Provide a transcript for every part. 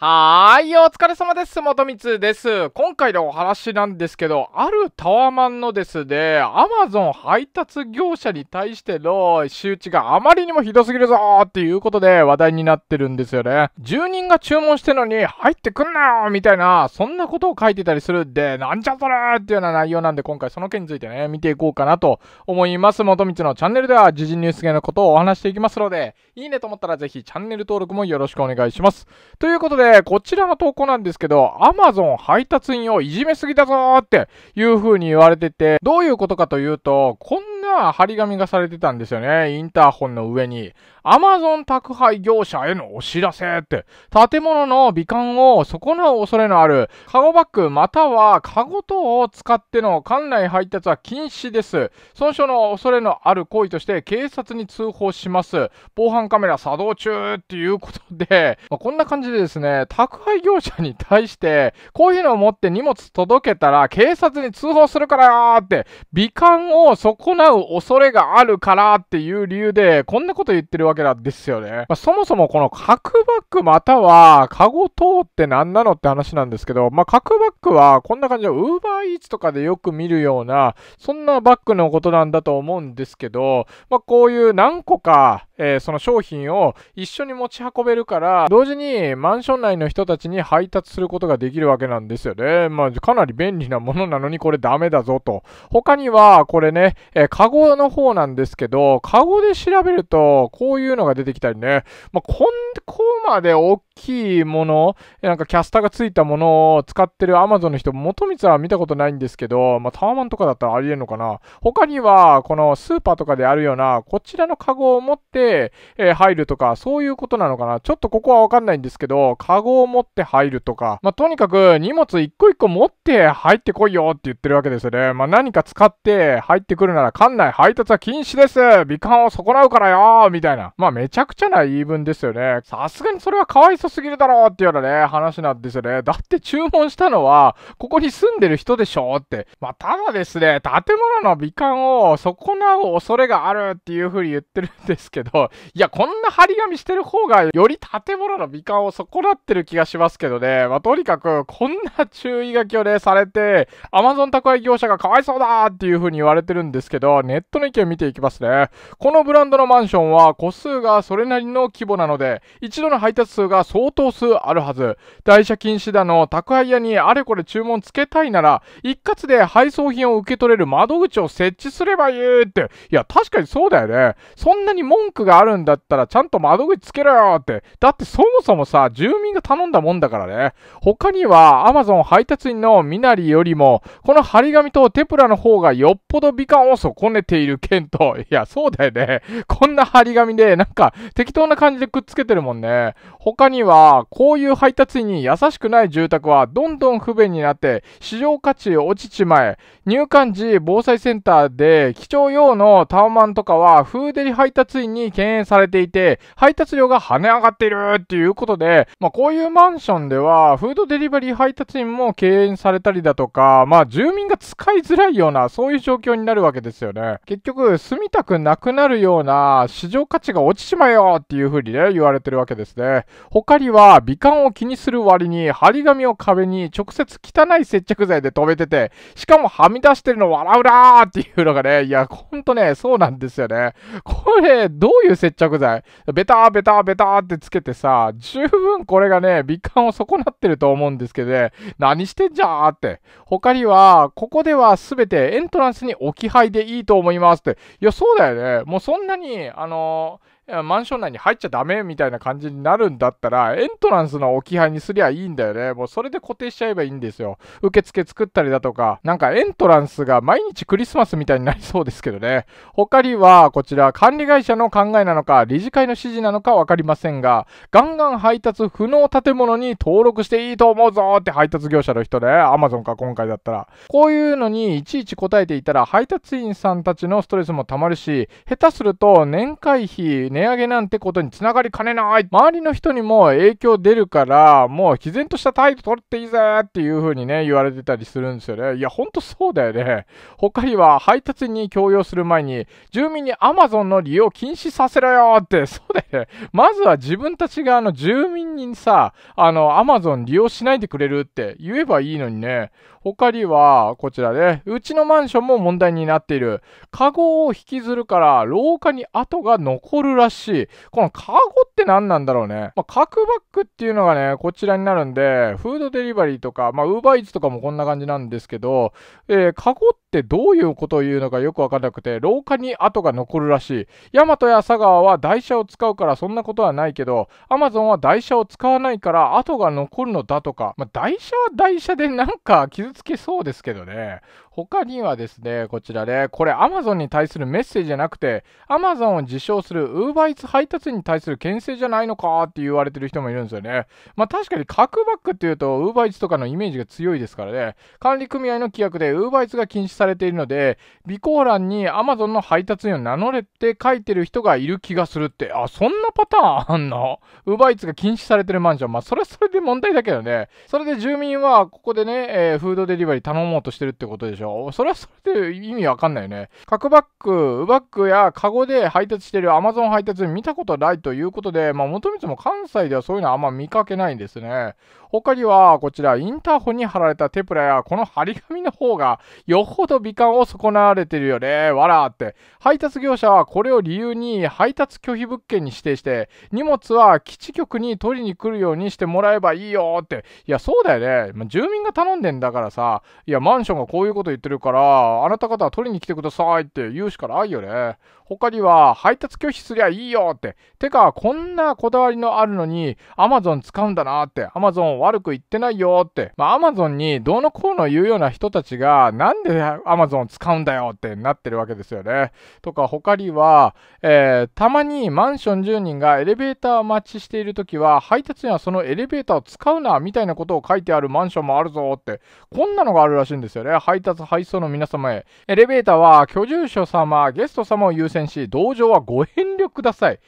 はーい、お疲れ様です。元光です。今回のお話なんですけど、あるタワマンのですね、Amazon 配達業者に対しての周知があまりにもひどすぎるぞーっていうことで話題になってるんですよね。住人が注文してのに入ってくんなよみたいな、そんなことを書いてたりするんで、なんじゃそれーっていうような内容なんで、今回その件についてね、見ていこうかなと思います。元光のチャンネルでは時事ニュース系のことをお話していきますので、いいねと思ったらぜひチャンネル登録もよろしくお願いします。ということで、こちらの投稿なんですけど、アマゾン配達員をいじめすぎだぞーっていう風に言われてて、どういうことかというと、こんなが張り紙がされてたんですよね。インターホンの上に。Amazon 宅配業者へのお知らせって。建物の美観を損なう恐れのある、カゴバッグまたはカゴ等を使っての館内配達は禁止です。損傷の恐れのある行為として警察に通報します。防犯カメラ作動中っていうことで、まあ、こんな感じでですね、宅配業者に対して、こういうのを持って荷物届けたら警察に通報するからよって、美観を損なうう恐れがあるからっていう理由で、こんなこと言ってるわけなんですよね。まあ、そもそもこの角バックまたは、カゴ等って何なのって話なんですけど、まあ、角バックはこんな感じの UberEats とかでよく見るような、そんなバックのことなんだと思うんですけど、まあ、こういう何個か、えー、その商品を一緒に持ち運べるから、同時にマンション内の人たちに配達することができるわけなんですよね。まあ、かなり便利なものなのにこれダメだぞと。他には、これね、えー、カゴの方なんですけど、カゴで調べると、こういうのが出てきたりね、まあ、こん、こまで大きいもの、なんかキャスターがついたものを使ってる Amazon の人、元光は見たことないんですけど、まあ、タワマンとかだったらありえんのかな。他には、このスーパーとかであるような、こちらのカゴを持って、、えー、入るとか、そういうことなのかな。ちょっとここはわかんないんですけど、カゴを持って入るとか、まあ、とにかく荷物一個一個持って入ってこいよって言ってるわけですよね。まあ、何か使って入ってくるなら館内配達は禁止です美観を損なうからよみたいな。まあ、めちゃくちゃな言い分ですよね。さすがにそれはかわいそすぎるだろうっていうようなね、話なんですよね。だって注文したのは、ここに住んでる人でしょって。まあ、ただですね、建物の美観を損なう恐れがあるっていうふうに言ってるんですけど、いや、こんな張り紙してる方が、より建物の美観を損なってる気がしますけどね。まあ、とにかく、こんな注意書きをね、されて、Amazon 宅配業者がかわいそうだっていう風に言われてるんですけど、ネットの意見見ていきますね。このブランドのマンションは、個数がそれなりの規模なので、一度の配達数が相当数あるはず。代車禁止だの、宅配屋にあれこれ注文つけたいなら、一括で配送品を受け取れる窓口を設置すればいいって。いや、確かにそうだよね。そんなに文句があるんだったら、ちゃんと窓口つけろよって。だってそもそもさ、住民が頼んだもんだからね。他には、アマゾン配達員の身なりよりも、この張り紙とテプラの方がよっぽど美観を損ねている件と、いや、そうだよね。こんな張り紙で、なんか、適当な感じでくっつけてるもんね。他には、こういう配達員に優しくない住宅は、どんどん不便になって、市場価値落ちちまえ、入館時防災センターで、基調用のタワマンとかは、フーデリ配達員に敬遠されていて、配達料が跳ね上がっているっていうことで、まあ、こういうマンションでは、フードデリバリー配達員も敬遠されたりだとか、まあ、住民が使いづらいような、そういう状況になるわけですよね。結局、住みたくなくなるような、市場価値が落ちちまえよっていう風にね、言われてるわけですね。他には、美観を気にする割に、張り紙を壁に直接汚い接着剤で止めてて、しかもはみ出してるの笑うなーっていうのがね、いや、ほんとね、そうなんですよね。これ、どうういう接着剤ベターベターベターってつけてさ、十分これがね、美観を損なってると思うんですけど、ね、何してんじゃーって。他には、ここでは全てエントランスに置き配でいいと思いますって。いや、そうだよね。もうそんなに、あのーマンション内に入っちゃダメみたいな感じになるんだったら、エントランスの置き配にすりゃいいんだよね。もうそれで固定しちゃえばいいんですよ。受付作ったりだとか、なんかエントランスが毎日クリスマスみたいになりそうですけどね。他には、こちら管理会社の考えなのか、理事会の指示なのかわかりませんが、ガンガン配達不能建物に登録していいと思うぞって配達業者の人ね。Amazon か今回だったら。こういうのにいちいち答えていたら、配達員さんたちのストレスも溜まるし、下手すると年会費、値上げなんてことにつながりかねない。周りの人にも影響出るから、もう毅然とした態度取っていいぜっていう風にね、言われてたりするんですよね。いや、ほんとそうだよね。他には配達に強要する前に、住民に Amazon の利用禁止させろよって、そうだよね。まずは自分たちがあの住民にさ、あの Amazon 利用しないでくれるって言えばいいのにね。他には、こちらね、うちのマンションも問題になっている。カゴを引きずるから、廊下に跡が残るらしい。らしい。このカゴって何なんだろうね。まあ、角バッグっていうのがね、こちらになるんで、フードデリバリーとか、まあ、ウーバーイーツとかもこんな感じなんですけど、えー、カゴってってどういうことを言うのかよくわかんなくて、廊下に跡が残るらしい。ヤマトや佐川は台車を使うからそんなことはないけど、アマゾンは台車を使わないから跡が残るのだとか。まあ、台車は台車でなんか傷つけそうですけどね。他にはですね、こちらで、ね、これ Amazon に対するメッセージじゃなくて、Amazon を自称する UberEats 配達に対する牽制じゃないのかって言われてる人もいるんですよね。まあ確かに核バックっていうと UberEats とかのイメージが強いですからね。管理組合の規約で UberEats が禁止されているので備考欄に Amazon の配達員を名乗れって書いてる人がいる気がするってあそんなパターンあんの ?UberEats が禁止されてるマンションまあそれはそれで問題だけどねそれで住民はここでね、えー、フードデリバリー頼もうとしてるってことでしょそれはそれで意味わかんないよね核バッグバッグやカゴで配達してる Amazon 配達員見たことないということでまあ元光も関西ではそういうのはあんま見かけないんですね他には、こちら、インターホンに貼られたテプラや、この貼り紙の方が、よほど美観を損なわれてるよね。わらって。配達業者はこれを理由に、配達拒否物件に指定して、荷物は基地局に取りに来るようにしてもらえばいいよって。いや、そうだよね。まあ、住民が頼んでんだからさ、いや、マンションがこういうこと言ってるから、あなた方は取りに来てくださいって言うしかないよね。他には配達拒否すりゃいいよって。てか、こんなこだわりのあるのに Amazon 使うんだなって。Amazon 悪く言ってないよって。まあ Amazon にどうのこうの言うような人たちがなんで Amazon 使うんだよってなってるわけですよね。とか他には、えー、たまにマンション住人がエレベーター待ちしているときは配達にはそのエレベーターを使うなみたいなことを書いてあるマンションもあるぞって。こんなのがあるらしいんですよね。配達配送の皆様へ。エレベーターは居住者様、ゲスト様を優先せんし、同情はご遠慮ください。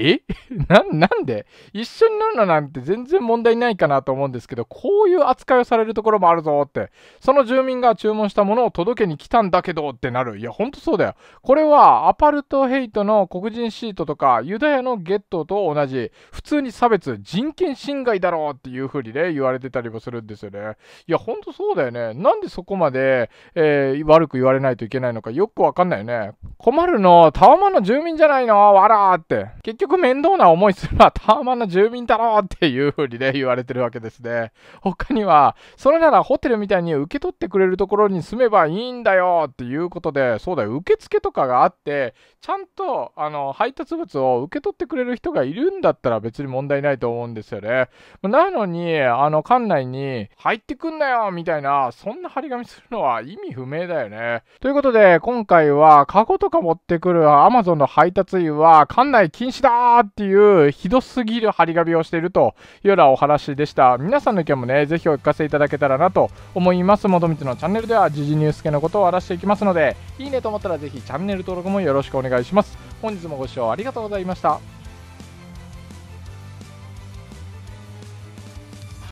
え な、なんで一緒になるのなんて全然問題ないかなと思うんですけど、こういう扱いをされるところもあるぞって、その住民が注文したものを届けに来たんだけどってなる。いや、ほんとそうだよ。これはアパルトヘイトの黒人シートとか、ユダヤのゲットと同じ、普通に差別、人権侵害だろうっていう風にね、言われてたりもするんですよね。いや、ほんとそうだよね。なんでそこまで、えー、悪く言われないといけないのかよくわかんないよね。困るの、タワマンの住民じゃないのわらーって。結局局面倒な思いするのはタワマンの住民だろうっていうふうにね、言われてるわけですね。他には、それならホテルみたいに受け取ってくれるところに住めばいいんだよっていうことで、そうだよ、受付とかがあって、ちゃんと、あの、配達物を受け取ってくれる人がいるんだったら別に問題ないと思うんですよね。なのに、あの、館内に入ってくんなよみたいな、そんな張り紙するのは意味不明だよね。ということで、今回は、カゴとか持ってくる Amazon の配達員は、館内禁止だしたっていうひどすぎる張り紙をしているというようなお話でした皆さんの意見もねぜひお聞かせいただけたらなと思いますもとみつのチャンネルでは時事ニュース系のことを荒らしていきますのでいいねと思ったらぜひチャンネル登録もよろしくお願いします本日もご視聴ありがとうございました